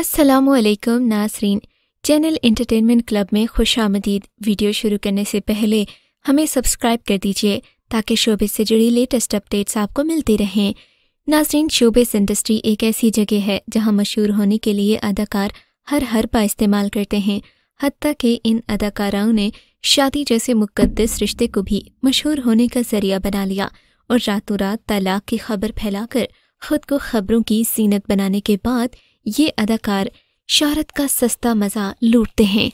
असलकम Nasreen channel entertainment club में खुश आमदीद वीडियो शुरू करने से पहले हमें सब्सक्राइब कर दीजिए ताकि शोबे से जुड़ी लेटेस्ट अपडेट्स आपको मिलती रहें नासरीन शोबेस इंडस्ट्री एक ऐसी जगह है जहां मशहूर होने के लिए अदाकार हर हर पा इस्तेमाल करते हैं हती कि इन अदाकाराओं ने शादी जैसे मुकदस रिश्ते को भी मशहूर होने का जरिया बना लिया और रातों रात तलाक की खबर फैलाकर खुद को खबरों की सीनत बनाने के बाद ये अदाकार शहरत का सस्ता मज़ा लूटते हैं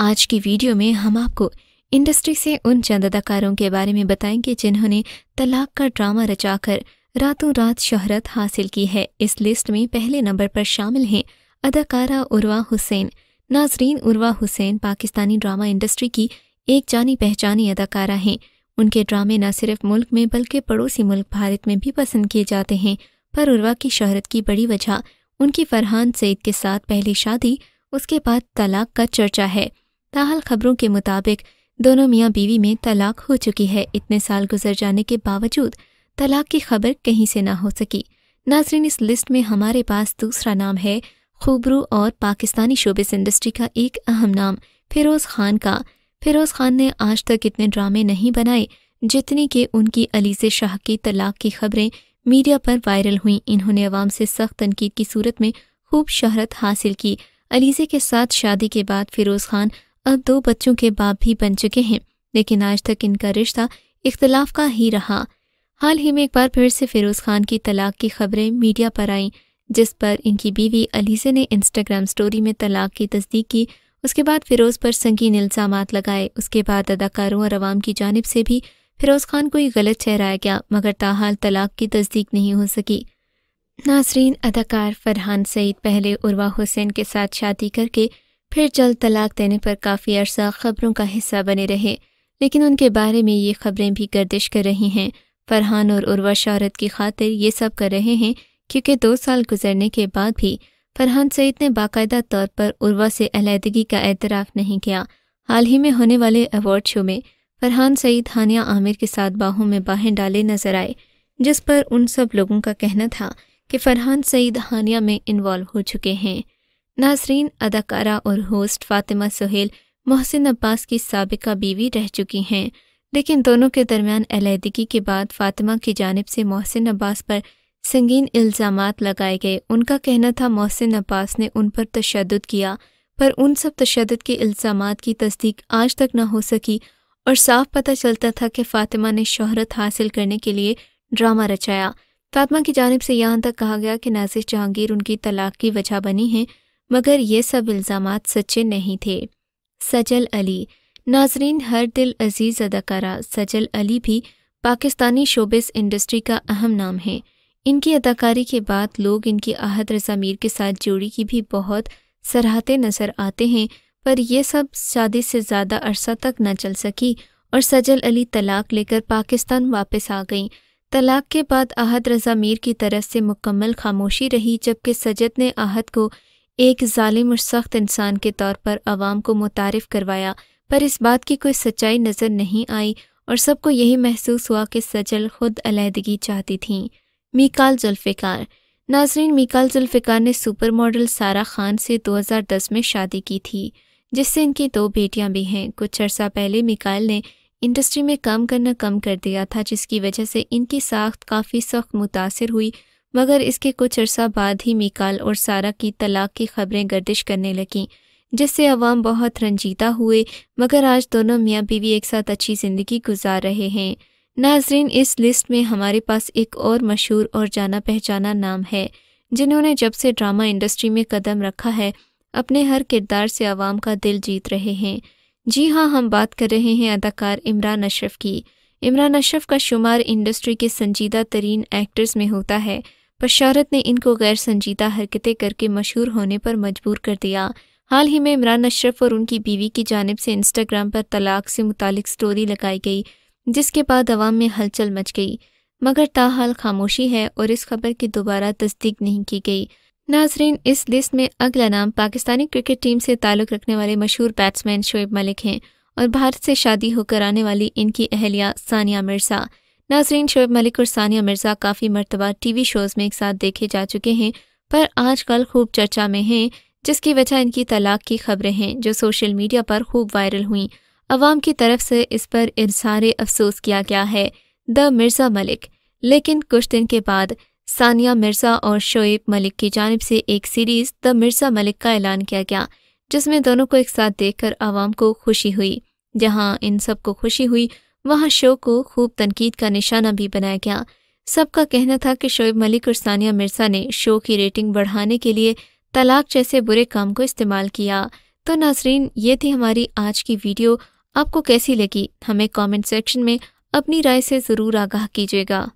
आज की वीडियो में हम आपको इंडस्ट्री से उन चंद अदाकारों के बारे में बताएंगे जिन्होंने तलाक का ड्रामा रचाकर रातों रात शहरत हासिल की है इस लिस्ट में पहले नंबर पर शामिल हैं अदाकारा उर्वा हुसैन नाजरीन उर्वा हुसैन पाकिस्तानी ड्रामा इंडस्ट्री की एक जानी पहचानी अदाकारा हैं उनके ड्रामे न सिर्फ मुल्क में बल्कि पड़ोसी मुल्क भारत में भी पसंद किए जाते हैं पर उर्वा की शहरत की बड़ी वजह उनकी फरहान सईद के साथ पहली शादी उसके बाद तलाक का चर्चा है ताहल खबरों के मुताबिक दोनों मियाँ बीवी में तलाक हो चुकी है इतने साल गुजर जाने के बावजूद तलाक की खबर कहीं से ना हो सकी नाजरीन इस लिस्ट में हमारे पास दूसरा नाम है खूबरू और पाकिस्तानी शोबिस इंडस्ट्री का एक अहम नाम फिरोज़ खान का फिरोज़ खान ने आज तक इतने ड्रामे नहीं बनाए जितने कि उनकी अलीज़े शाह की तलाक की खबरें मीडिया पर वायरल हुई इन्होंने अवाम से सख्त तनकीद की सूरत में खूब शहरत हासिल की अलीजे के साथ शादी के बाद फिरोज़ खान अब दो बच्चों के बाप भी बन चुके हैं लेकिन आज तक इनका रिश्ता इख्तलाफ का ही रहा हाल ही में एक बार फिर से फिरोज़ खान की तलाक की खबरें मीडिया पर आईं जिस पर इनकी बीवी अलीजे ने इंस्टाग्राम स्टोरी में तलाक की तस्दीक की उसके बाद फिरोज़ पर संगीन इल्ज़ाम लगाए उसके बाद अदाकारों और आवाम की जानब से भी फिरोज़ खान को यह गलत ठहराया गया मगर ताहाल तलाक की तस्दीक नहीं हो सकी नासरीन अदाकार फरहान सईद पहले उर्वा हुसैन के साथ शादी करके फिर जल्द तलाक देने पर काफ़ी अरसा खबरों का हिस्सा बने रहे लेकिन उनके बारे में ये खबरें भी गर्दिश कर रही हैं फरहान और उर्वा शहरत की खातिर ये सब कर रहे हैं क्योंकि दो साल गुजरने के बाद भी फरहान सईद ने बाकायदा तौर पर उर्वा से अलहदगी का एतराफ़ नहीं किया हाल ही में होने वाले अवार्ड शो में फरहान सईद हानिया आमिर के साथ बाहों में बाहें डाले नजर आए जिस पर उन सब लोगों का कहना था कि फरहान सईद हानिया में इन्वॉल्व हो चुके हैं नासरीन अदाकारा और होस्ट फातिमा सुहेल मोहसिन अब्बास की सबका बीवी रह चुकी हैं लेकिन दोनों के दरमियान अलीहदगी के बाद फातिमा की जानब से मोहसिन अब्बास पर संगीन इल्ज़ाम लगाए गए उनका कहना था मोहसिन अब्बास ने उन पर तशद किया पर उन सब तशद के इल्ज़ाम की तस्दीक आज तक न हो सकी और साफ पता चलता था कि फातिमा ने शोहरत हासिल करने के लिए ड्रामा रचाया फातिमा की जानब से यहाँ तक कहा गया कि नाजिर जहांगीर उनकी तलाक की वजह बनी है मगर ये सब इल्ज़ाम सच्चे नहीं थे सजल अली नाजरीन हर दिल अजीज़ अदाकारा सजल अली भी पाकिस्तानी शोबिस इंडस्ट्री का अहम नाम है इनकी अदाकारी के बाद लोग इनकी अहद रजा मीर के साथ जोड़ी की भी बहुत सराहते नज़र आते हैं पर यह सब शादी से ज़्यादा अरसा तक न चल सकी और सजल अली तलाक लेकर पाकिस्तान वापस आ गईं तलाक के बाद आहद रजा मीर की तरफ से मुकम्मल खामोशी रही जबकि सजद ने आहद को एक जालिम और सख्त इंसान के तौर पर आवाम को मुतारफ़ करवाया पर इस बात की कोई सच्चाई नज़र नहीं आई और सबको यही महसूस हुआ कि सजल खुद अलहदगी चाहती थी मीकाल जुल्फ़िकार नाजरीन मीकाल जुल्फ़िकार ने सुपर मॉडल सारा खान से 2010 में शादी की थी जिससे इनकी दो बेटियां भी हैं कुछ अर्सा पहले मिकाइल ने इंडस्ट्री में काम करना कम कर दिया था जिसकी वजह से इनकी साख्त काफ़ी सख्त मुतासर हुई मगर इसके कुछ अर्सा बाद ही मिकाल और सारा की तलाक की खबरें गर्दिश करने लगीं जिससे अवाम बहुत रंजीदा हुए मगर आज दोनों मियाँ बीवी एक साथ अच्छी ज़िंदगी गुजार रहे हैं नाजरीन इस लिस्ट में हमारे पास एक और मशहूर और जाना पहचाना नाम है जिन्होंने जब से ड्रामा इंडस्ट्री में कदम रखा है अपने हर किरदार से आवाम का दिल जीत रहे हैं जी हाँ हम बात कर रहे हैं अदाकार इमरान अशरफ की इमरान अशरफ का शुमार इंडस्ट्री के संजीदा तरीन एक्टर्स में होता है पर शहरत ने इनको गैर संजीदा हरकतें करके मशहूर होने पर मजबूर कर दिया हाल ही में इमरान अशरफ और उनकी बीवी की जानब से इंस्टाग्राम पर तलाक से मुतालिक स्टोरी लगाई गई जिसके बाद अवाम में हलचल मच गई मगर ताहाल खामोशी है और इस खबर की दोबारा तस्दीक नहीं की गई नाजरीन इस लिस्ट में अगला नाम पाकिस्तानी क्रिकेट टीम से ताल्लुक़ रखने वाले मशहूर बैट्समैन शोएब मलिक हैं और भारत से शादी होकर आने वाली इनकी अहलिया सानिया मिर्ज़ा नाजरीन शोएब मलिक और सानिया मिर्ज़ा काफ़ी मरतबा टी वी शोज़ में एक साथ देखे जा चुके हैं पर आज कल खूब चर्चा में हैं जिसकी वजह इनकी तलाक की खबरें हैं जो सोशल मीडिया पर खूब वायरल हुई अवाम की तरफ से इस पर इजहार अफसोस किया गया है द मिर्ज़ा मलिक लेकिन कुछ दिन के बाद सानिया मिर्ज़ा और शोएब मलिक की जानब से एक सीरीज़ द मिर्ज़ा मलिक का ऐलान किया गया जिसमें दोनों को एक साथ देखकर आवाम को खुशी हुई जहां इन सब को खुशी हुई वहां शो को खूब तनकीद का निशाना भी बनाया गया सबका कहना था कि शोएब मलिक और सानिया मिर्ज़ा ने शो की रेटिंग बढ़ाने के लिए तलाक जैसे बुरे काम को इस्तेमाल किया तो नाजरीन ये थी हमारी आज की वीडियो आपको कैसी लगी हमें कमेंट सेक्शन में अपनी राय से ज़रूर आगाह कीजिएगा